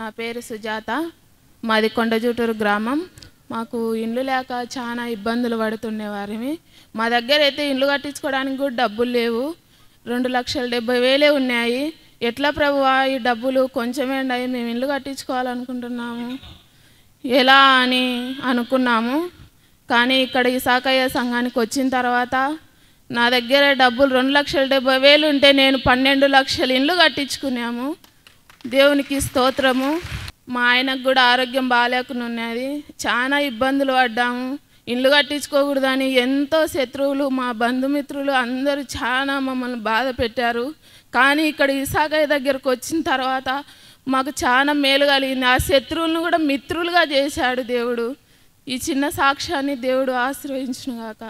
నా పేరు సుజాత మాది కొండజూటూరు గ్రామం మాకు ఇండ్లు లేక చాలా ఇబ్బందులు పడుతుండేవారిని మా దగ్గర అయితే ఇండ్లు కట్టించుకోవడానికి కూడా డబ్బులు లేవు రెండు లక్షల డెబ్బై వేలే ఉన్నాయి ఎట్లా ప్రభు ఈ డబ్బులు కొంచెమేండాయి మేము ఇండ్లు కట్టించుకోవాలనుకుంటున్నాము ఎలా అని అనుకున్నాము కానీ ఇక్కడ ఈ సాకయ్య సంఘానికి వచ్చిన తర్వాత నా దగ్గర డబ్బులు రెండు లక్షల డెబ్బై వేలు ఉంటే నేను పన్నెండు లక్షల ఇండ్లు కట్టించుకున్నాము దేవునికి స్తోత్రము మా ఆయనకు కూడా ఆరోగ్యం బాగాలేకుండా ఉన్నది చాలా ఇబ్బందులు పడ్డాము ఇండ్లు కట్టించుకోకూడదని ఎంతో శత్రువులు మా బంధుమిత్రులు అందరూ చాలా మమ్మల్ని బాధ పెట్టారు కానీ ఇక్కడ ఇసాకయ్య దగ్గరకు వచ్చిన తర్వాత మాకు చాలా మేలు కలిగింది ఆ శత్రువులను కూడా మిత్రులుగా చేశాడు దేవుడు ఈ చిన్న సాక్ష్యాన్ని దేవుడు ఆశ్రయించుగాక